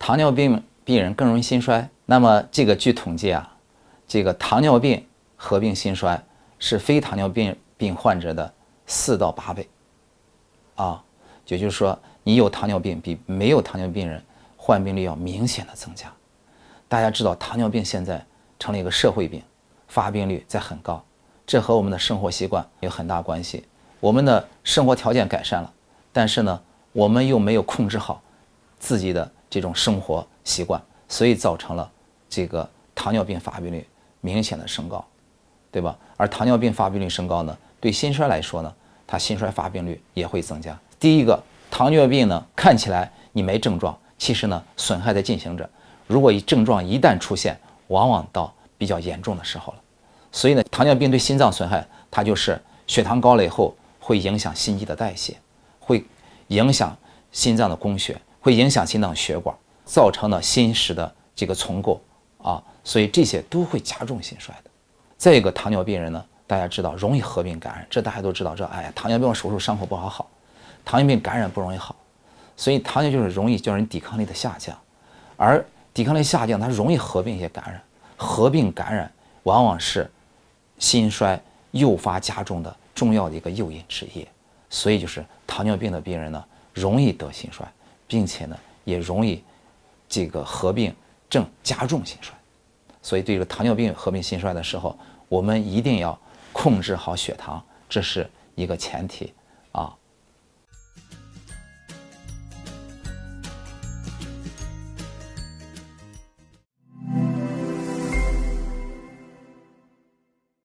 糖尿病病人更容易心衰。那么，这个据统计啊，这个糖尿病合并心衰是非糖尿病病患者的四到八倍。啊，也就是说，你有糖尿病比没有糖尿病人患病率要明显的增加。大家知道，糖尿病现在成了一个社会病，发病率在很高，这和我们的生活习惯有很大关系。我们的生活条件改善了，但是呢，我们又没有控制好自己的。这种生活习惯，所以造成了这个糖尿病发病率明显的升高，对吧？而糖尿病发病率升高呢，对心衰来说呢，它心衰发病率也会增加。第一个，糖尿病呢，看起来你没症状，其实呢，损害在进行着。如果一症状一旦出现，往往到比较严重的时候了。所以呢，糖尿病对心脏损害，它就是血糖高了以后，会影响心肌的代谢，会影响心脏的供血。会影响心脏血管，造成了心室的这个重构啊，所以这些都会加重心衰的。再一个，糖尿病人呢，大家知道容易合并感染，这大家都知道。这哎呀，糖尿病手术伤口不好好，糖尿病感染不容易好，所以糖尿就是容易叫人抵抗力的下降，而抵抗力下降，它容易合并一些感染，合并感染往往是心衰诱发加重的重要的一个诱因之一，所以就是糖尿病的病人呢，容易得心衰。并且呢，也容易这个合并症加重心衰，所以对于糖尿病合并心衰的时候，我们一定要控制好血糖，这是一个前提啊。